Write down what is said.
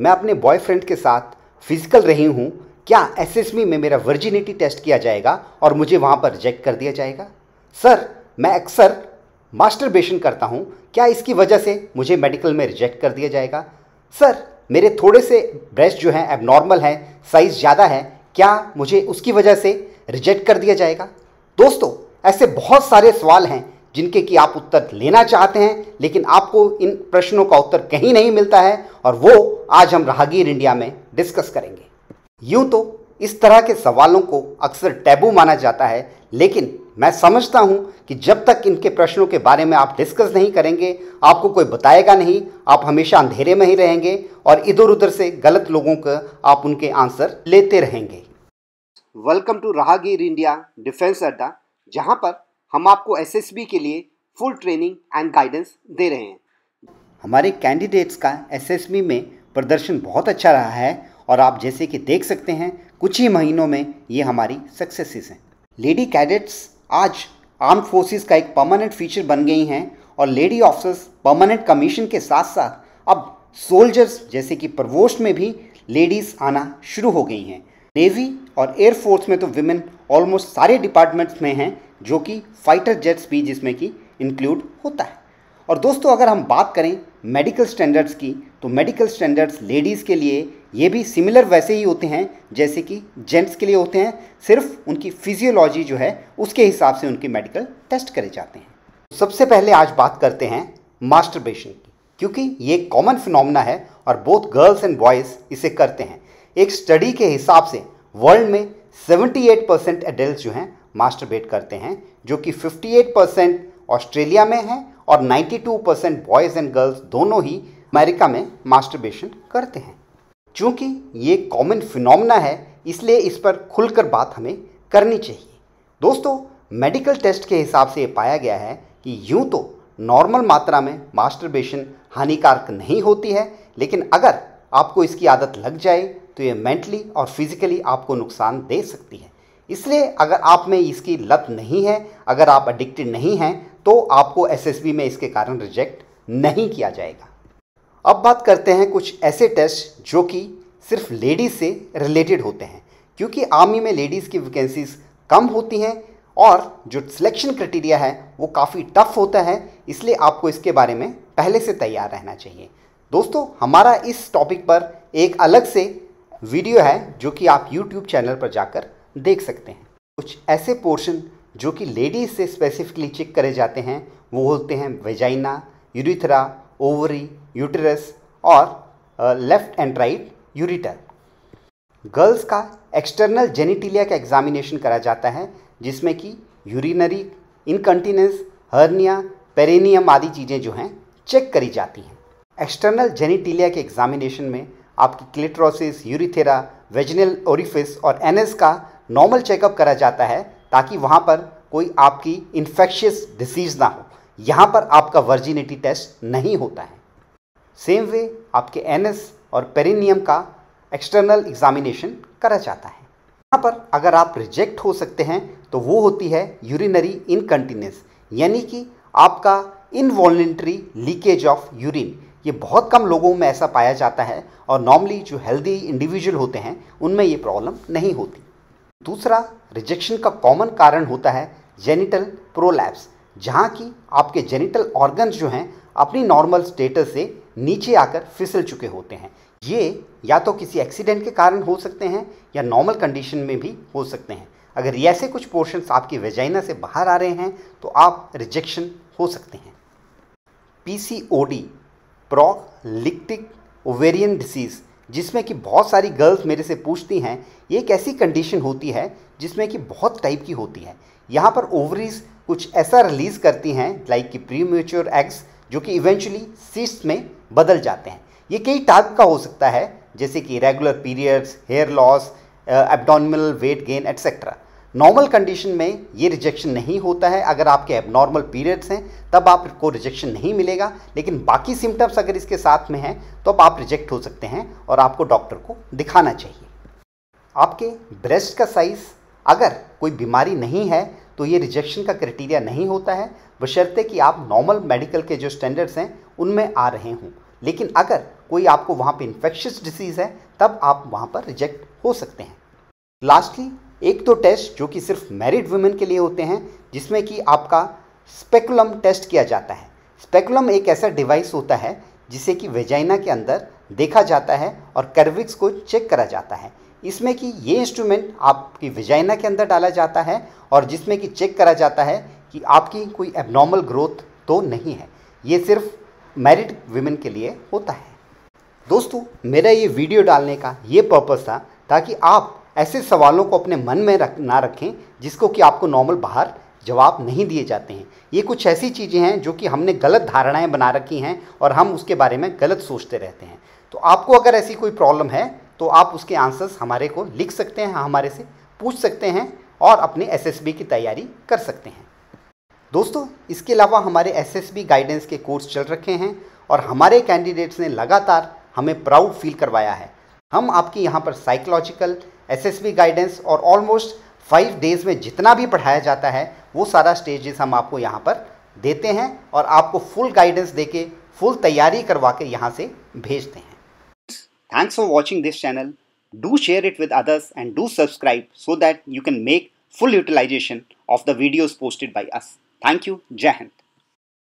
मैं अपने बॉयफ्रेंड के साथ फिजिकल रही हूँ क्या एस एसएसबी e में मेरा वर्जिनिटी टेस्ट किया जाएगा और मुझे वहाँ पर रिजेक्ट कर दिया जाएगा सर मैं अक्सर मास्टरबेशन करता हूँ क्या इसकी वजह से मुझे मेडिकल में रिजेक्ट कर दिया जाएगा सर मेरे थोड़े से ब्रेस्ट जो हैं एबनॉर्मल हैं साइज़ ज़्यादा है क्या मुझे उसकी वजह से रिजेक्ट कर दिया जाएगा दोस्तों ऐसे बहुत सारे सवाल हैं जिनके कि आप उत्तर लेना चाहते हैं लेकिन आपको इन प्रश्नों का उत्तर कहीं नहीं मिलता है और वो आज हम राहगीर इंडिया में डिस्कस करेंगे यूं तो इस तरह के सवालों को अक्सर टैबू माना जाता है लेकिन मैं समझता हूं कि जब तक इनके प्रश्नों के बारे में आप डिस्कस नहीं करेंगे आपको कोई बताएगा नहीं आप हमेशा अंधेरे में ही रहेंगे और इधर उधर से गलत लोगों का आप उनके आंसर लेते रहेंगे welcome to Rahgir India defence अड्डा जहां पर हम आपको एसएसबी के लिए फुल ट्रेनिंग एंड गाइडेंस दे रहे हैं हमारे कैंडिडेट्स का एसएसबी में प्रदर्शन बहुत अच्छा रहा है और आप जैसे कि देख सकते हैं कुछ ही महीनों में ये हमारी सक्सेसेस हैं लेडी कैडेट्स आज आर्म फोर्सेस का एक परमानेंट फीचर बन गई हैं और लेडी ऑफिसर्स परमानेंट कमीशन के साथ साथ अब सोल्जर्स जैसे कि प्रवोस्ट में भी लेडीज़ आना शुरू हो गई हैं नेवी और एयरफोर्स में तो विमेन ऑलमोस्ट सारे डिपार्टमेंट्स में हैं जो कि फाइटर जेट्स भी जिसमें कि इंक्लूड होता है और दोस्तों अगर हम बात करें मेडिकल स्टैंडर्ड्स की तो मेडिकल स्टैंडर्ड्स लेडीज़ के लिए ये भी सिमिलर वैसे ही होते हैं जैसे कि जेंट्स के लिए होते हैं सिर्फ उनकी फिजियोलॉजी जो है उसके हिसाब से उनके मेडिकल टेस्ट करे जाते हैं सबसे पहले आज बात करते हैं मास्टरबेशन की क्योंकि ये कॉमन फिनोमना है और बोथ गर्ल्स एंड बॉयज़ इसे करते हैं एक स्टडी के हिसाब से वर्ल्ड में 78 परसेंट एडल्ट जो हैं मास्टरबेट करते हैं जो कि 58 परसेंट ऑस्ट्रेलिया में हैं और 92 परसेंट बॉयज़ एंड गर्ल्स दोनों ही अमेरिका में मास्टरबेशन करते हैं चूँकि ये कॉमन फिनोमना है इसलिए इस पर खुलकर बात हमें करनी चाहिए दोस्तों मेडिकल टेस्ट के हिसाब से ये पाया गया है कि यूँ तो नॉर्मल मात्रा में मास्टरबेशन हानिकारक नहीं होती है लेकिन अगर आपको इसकी आदत लग जाए तो ये मेंटली और फिज़िकली आपको नुकसान दे सकती है इसलिए अगर आप में इसकी लत नहीं है अगर आप एडिक्टेड नहीं हैं तो आपको एसएसबी में इसके कारण रिजेक्ट नहीं किया जाएगा अब बात करते हैं कुछ ऐसे टेस्ट जो कि सिर्फ लेडीज़ से रिलेटेड होते हैं क्योंकि आर्मी में लेडीज़ की वैकेंसीज कम होती हैं और जो सिलेक्शन क्राइटेरिया है वो काफ़ी टफ होता है इसलिए आपको इसके बारे में पहले से तैयार रहना चाहिए दोस्तों हमारा इस टॉपिक पर एक अलग से वीडियो है जो कि आप यूट्यूब चैनल पर जाकर देख सकते हैं कुछ ऐसे पोर्शन जो कि लेडीज से स्पेसिफिकली चेक करे जाते हैं वो होते हैं वेजाइना यूरिथरा ओवरी यूटरस और left and right ureter girls का एक्सटर्नल जेनिटिलिया का एग्जामिनेशन करा जाता है जिसमें कि यूरिनरी इनकंटिनेंस हर्निया पेरेनियम आदि चीज़ें जो हैं चेक करी जाती हैं एक्सटर्नल जेनिटिलिया के एग्जामिनेशन में आपकी क्लिट्रोसिस यूरिथेरा वेजनल ओरिफिस और एनएस का नॉर्मल चेकअप करा जाता है ताकि वहाँ पर कोई आपकी इन्फेक्शियस डिसीज़ ना हो यहाँ पर आपका वर्जिनिटी टेस्ट नहीं होता है सेम वे आपके एनएस और पेरिनियम का एक्सटर्नल एग्जामिनेशन करा जाता है यहाँ पर अगर आप रिजेक्ट हो सकते हैं तो वो होती है यूरिनरी इनकंटिन्यूस यानी कि आपका इनवॉल्ट्री लीकेज ऑफ यूरिन ये बहुत कम लोगों में ऐसा पाया जाता है और नॉर्मली जो हेल्दी इंडिविजुअल होते हैं उनमें ये प्रॉब्लम नहीं होती दूसरा रिजेक्शन का कॉमन कारण होता है जेनिटल प्रोलैप्स जहाँ की आपके जेनिटल ऑर्गन्स जो हैं अपनी नॉर्मल स्टेटस से नीचे आकर फिसल चुके होते हैं ये या तो किसी एक्सीडेंट के कारण हो सकते हैं या नॉर्मल कंडीशन में भी हो सकते हैं अगर ऐसे कुछ पोर्शंस आपकी वेजाइना से बाहर आ रहे हैं तो आप रिजेक्शन हो सकते हैं पी प्रोलिक्टिक ओवेरियन डिसीज़ जिसमें कि बहुत सारी गर्ल्स मेरे से पूछती हैं ये एक ऐसी कंडीशन होती है जिसमें कि बहुत टाइप की होती है यहाँ पर ओवरीज कुछ ऐसा रिलीज़ करती हैं लाइक कि प्री एग्स जो कि इवेंचुअली सीड्स में बदल जाते हैं ये कई टाइप का हो सकता है जैसे कि regular periods hair loss abnormal weight gain etcetera normal condition में ये रिजेक्शन नहीं होता है अगर आपके एबनॉर्मल पीरियड्स हैं तब आपको रिजेक्शन नहीं मिलेगा लेकिन बाकी सिम्टम्स अगर इसके साथ में हैं तो अब आप रिजेक्ट हो सकते हैं और आपको डॉक्टर को दिखाना चाहिए आपके ब्रेस्ट का साइज़ अगर कोई बीमारी नहीं है तो ये रिजेक्शन का क्राइटीरिया नहीं होता है बशर्ते कि आप नॉर्मल मेडिकल के जो स्टैंडर्ड्स हैं उनमें आ रहे हों लेकिन अगर कोई आपको वहाँ पर इन्फेक्शस डिसीज़ है तब आप वहाँ पर रिजेक्ट हो सकते हैं लास्टली एक तो टेस्ट जो कि सिर्फ मैरिड वुमेन के लिए होते हैं जिसमें कि आपका स्पेकुलम टेस्ट किया जाता है स्पेकुलम एक ऐसा डिवाइस होता है जिसे कि वेजाइना के अंदर देखा जाता है और कर्विक्स को चेक करा जाता है इसमें कि ये इंस्ट्रूमेंट आपकी वेजाइना के अंदर डाला जाता है और जिसमें कि चेक करा जाता है कि आपकी कोई एबनॉर्मल ग्रोथ तो नहीं है ये सिर्फ मैरिड वीमेन के लिए होता है दोस्तों मेरा ये वीडियो डालने का ये पर्पज़ था ताकि आप ऐसे सवालों को अपने मन में रख ना रखें जिसको कि आपको नॉर्मल बाहर जवाब नहीं दिए जाते हैं ये कुछ ऐसी चीज़ें हैं जो कि हमने गलत धारणाएं बना रखी हैं और हम उसके बारे में गलत सोचते रहते हैं तो आपको अगर ऐसी कोई प्रॉब्लम है तो आप उसके आंसर्स हमारे को लिख सकते हैं हमारे से पूछ सकते हैं और अपने एस की तैयारी कर सकते हैं दोस्तों इसके अलावा हमारे एस गाइडेंस के कोर्स चल रखे हैं और हमारे कैंडिडेट्स ने लगातार हमें प्राउड फील करवाया है हम आपकी यहाँ पर साइकोलॉजिकल एसएसबी गाइडेंस और ऑलमोस्ट फाइव डेज में जितना भी पढ़ाया जाता है वो सारा स्टेजेस हम आपको यहाँ पर देते हैं और आपको फुल गाइडेंस देके फुल तैयारी करवा के यहाँ से भेजते हैं thanks for watching this channel do share it with others and do subscribe so that you can make full utilization of the videos posted by us thank you जय हिंद